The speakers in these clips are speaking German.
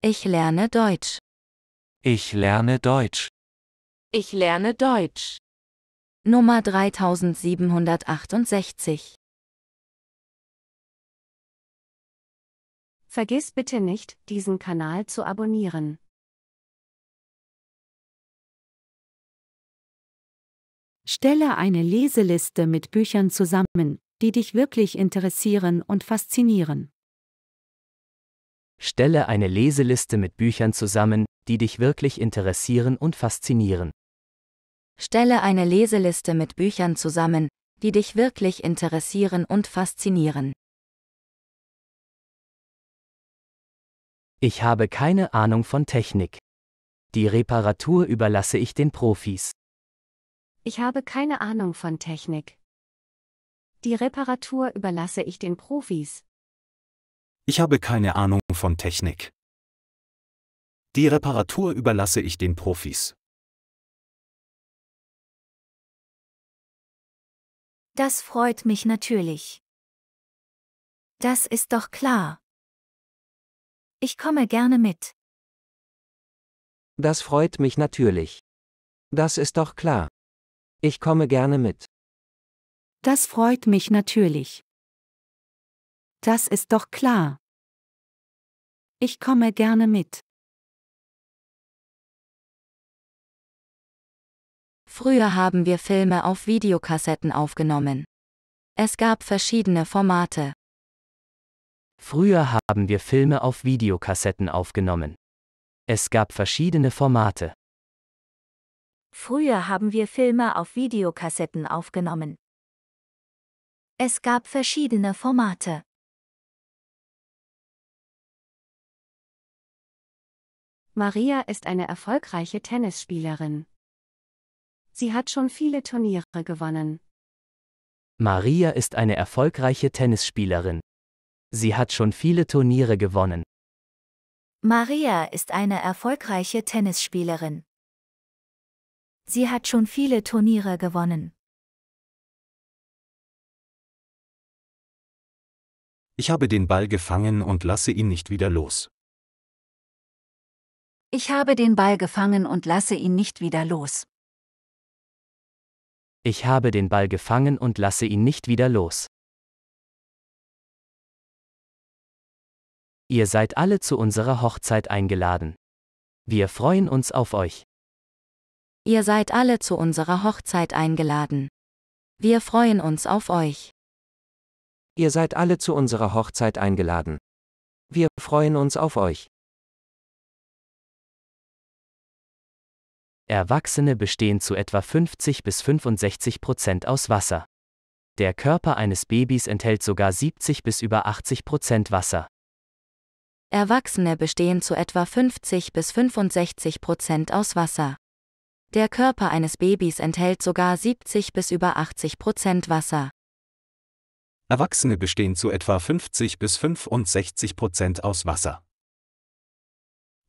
Ich lerne Deutsch. Ich lerne Deutsch. Ich lerne Deutsch. Nummer 3768. Vergiss bitte nicht, diesen Kanal zu abonnieren. Stelle eine Leseliste mit Büchern zusammen, die dich wirklich interessieren und faszinieren. Stelle eine Leseliste mit Büchern zusammen, die dich wirklich interessieren und faszinieren. Stelle eine Leseliste mit Büchern zusammen, die dich wirklich interessieren und faszinieren. Ich habe keine Ahnung von Technik. Die Reparatur überlasse ich den Profis. Ich habe keine Ahnung von Technik. Die Reparatur überlasse ich den Profis. Ich habe keine Ahnung von Technik. Die Reparatur überlasse ich den Profis. Das freut mich natürlich. Das ist doch klar. Ich komme gerne mit. Das freut mich natürlich. Das ist doch klar. Ich komme gerne mit. Das freut mich natürlich. Das ist doch klar. Ich komme gerne mit. Früher haben wir Filme auf Videokassetten aufgenommen. Es gab verschiedene Formate. Früher haben wir Filme auf Videokassetten aufgenommen. Es gab verschiedene Formate. Früher haben wir Filme auf Videokassetten aufgenommen. Es gab verschiedene Formate. Maria ist eine erfolgreiche Tennisspielerin. Sie hat schon viele Turniere gewonnen. Maria ist eine erfolgreiche Tennisspielerin. Sie hat schon viele Turniere gewonnen. Maria ist eine erfolgreiche Tennisspielerin. Sie hat schon viele Turniere gewonnen. Ich habe den Ball gefangen und lasse ihn nicht wieder los. Ich habe den Ball gefangen und lasse ihn nicht wieder los. Ich habe den Ball gefangen und lasse ihn nicht wieder los. Ihr seid alle zu unserer Hochzeit eingeladen. Wir freuen uns auf euch. Ihr seid alle zu unserer Hochzeit eingeladen. Wir freuen uns auf euch. Ihr seid alle zu unserer Hochzeit eingeladen. Wir freuen uns auf euch. Erwachsene bestehen zu etwa 50 bis 65 Prozent aus Wasser. Der Körper eines Babys enthält sogar 70 bis über 80 Prozent Wasser. Erwachsene bestehen zu etwa 50 bis 65 Prozent aus Wasser. Der Körper eines Babys enthält sogar 70 bis über 80 Prozent Wasser. Erwachsene bestehen zu etwa 50 bis 65 Prozent aus Wasser.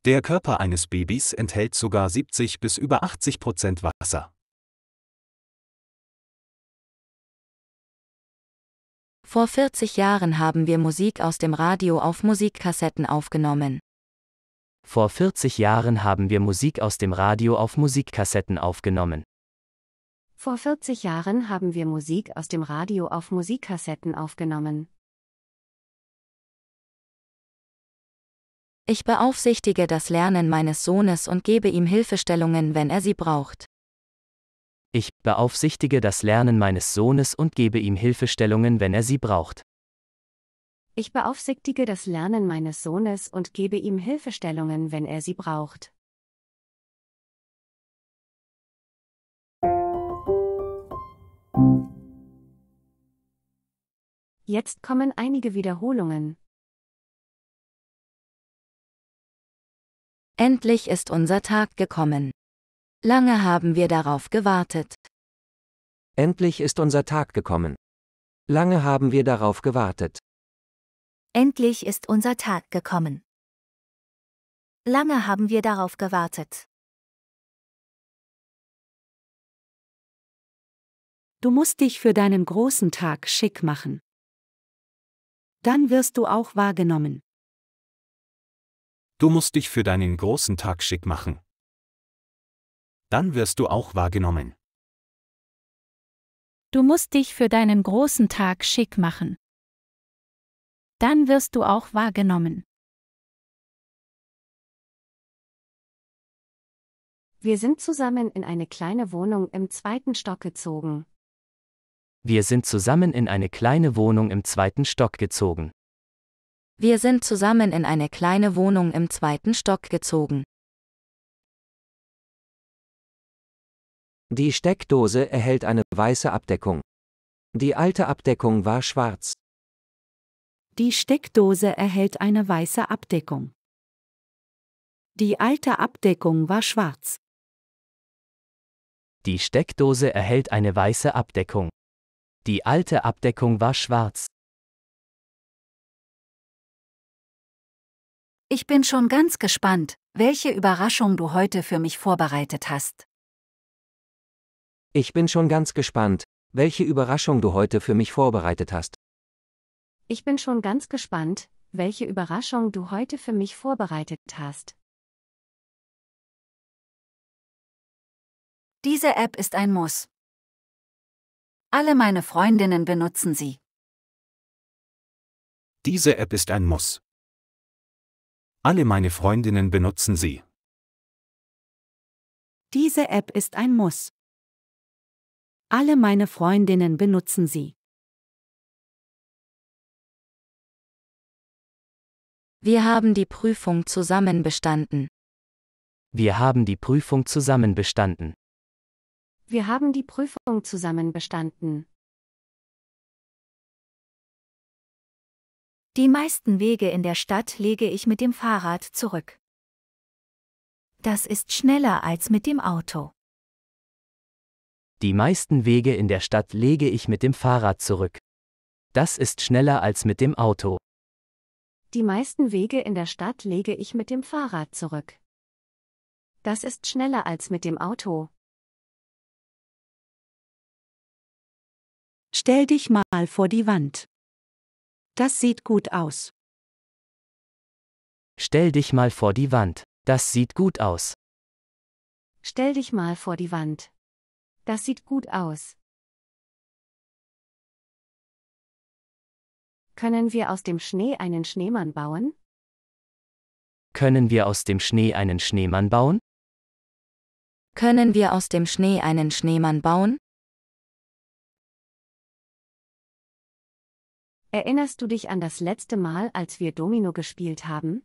Der Körper eines Babys enthält sogar 70 bis über 80 Prozent Wasser. Vor 40 Jahren haben wir Musik aus dem Radio auf Musikkassetten aufgenommen. Vor 40 Jahren haben wir Musik aus dem Radio auf Musikkassetten aufgenommen. Vor 40 Jahren haben wir Musik aus dem Radio auf Musikkassetten aufgenommen. Ich beaufsichtige das Lernen meines Sohnes und gebe ihm Hilfestellungen, wenn er sie braucht. Ich beaufsichtige das Lernen meines Sohnes und gebe ihm Hilfestellungen, wenn er sie braucht. Ich beaufsichtige das Lernen meines Sohnes und gebe ihm Hilfestellungen, wenn er sie braucht. Jetzt kommen einige Wiederholungen. Endlich ist unser Tag gekommen. Lange haben wir darauf gewartet. Endlich ist unser Tag gekommen. Lange haben wir darauf gewartet. Endlich ist unser Tag gekommen. Lange haben wir darauf gewartet. Du musst dich für deinen großen Tag schick machen. Dann wirst du auch wahrgenommen. Du musst dich für deinen großen Tag schick machen. Dann wirst du auch wahrgenommen. Du musst dich für deinen großen Tag schick machen. Dann wirst du auch wahrgenommen. Wir sind zusammen in eine kleine Wohnung im zweiten Stock gezogen. Wir sind zusammen in eine kleine Wohnung im zweiten Stock gezogen. Wir sind zusammen in eine kleine Wohnung im zweiten Stock gezogen. Die Steckdose erhält eine weiße Abdeckung. Die alte Abdeckung war schwarz. Die Steckdose erhält eine weiße Abdeckung. Die alte Abdeckung war schwarz. Die Steckdose erhält eine weiße Abdeckung. Die alte Abdeckung war schwarz. Ich bin schon ganz gespannt, welche Überraschung du heute für mich vorbereitet hast. Ich bin schon ganz gespannt, welche Überraschung du heute für mich vorbereitet hast. Ich bin schon ganz gespannt, welche Überraschung du heute für mich vorbereitet hast. Diese App ist ein Muss. Alle meine Freundinnen benutzen sie. Diese App ist ein Muss. Alle meine Freundinnen benutzen sie. Diese App ist ein Muss. Alle meine Freundinnen benutzen sie. Wir haben die Prüfung zusammen bestanden. Wir haben die Prüfung zusammen bestanden. Wir haben die Prüfung zusammen bestanden. Die meisten Wege in der Stadt lege ich mit dem Fahrrad zurück. Das ist schneller als mit dem Auto. Die meisten Wege in der Stadt lege ich mit dem Fahrrad zurück. Das ist schneller als mit dem Auto. Die meisten Wege in der Stadt lege ich mit dem Fahrrad zurück. Das ist schneller als mit dem Auto. Stell dich mal vor die Wand. Das sieht gut aus. Stell dich mal vor die Wand. Das sieht gut aus. Stell dich mal vor die Wand. Das sieht gut aus. Können wir aus dem Schnee einen Schneemann bauen? Können wir aus dem Schnee einen Schneemann bauen? Können wir aus dem Schnee einen Schneemann bauen? Erinnerst du dich an das letzte Mal, als wir Domino gespielt haben?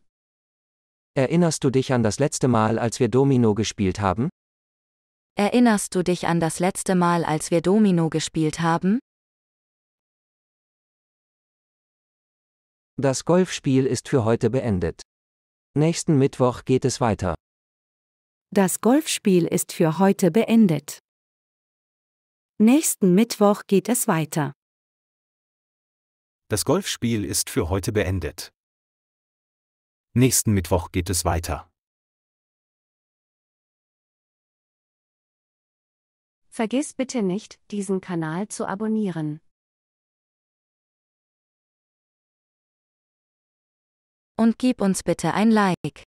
Erinnerst du dich an das letzte Mal, als wir Domino gespielt haben? Erinnerst du dich an das letzte Mal, als wir Domino gespielt haben? Das Golfspiel ist für heute beendet. Nächsten Mittwoch geht es weiter. Das Golfspiel ist für heute beendet. Nächsten Mittwoch geht es weiter. Das Golfspiel ist für heute beendet. Nächsten Mittwoch geht es weiter. Vergiss bitte nicht, diesen Kanal zu abonnieren. Und gib uns bitte ein Like.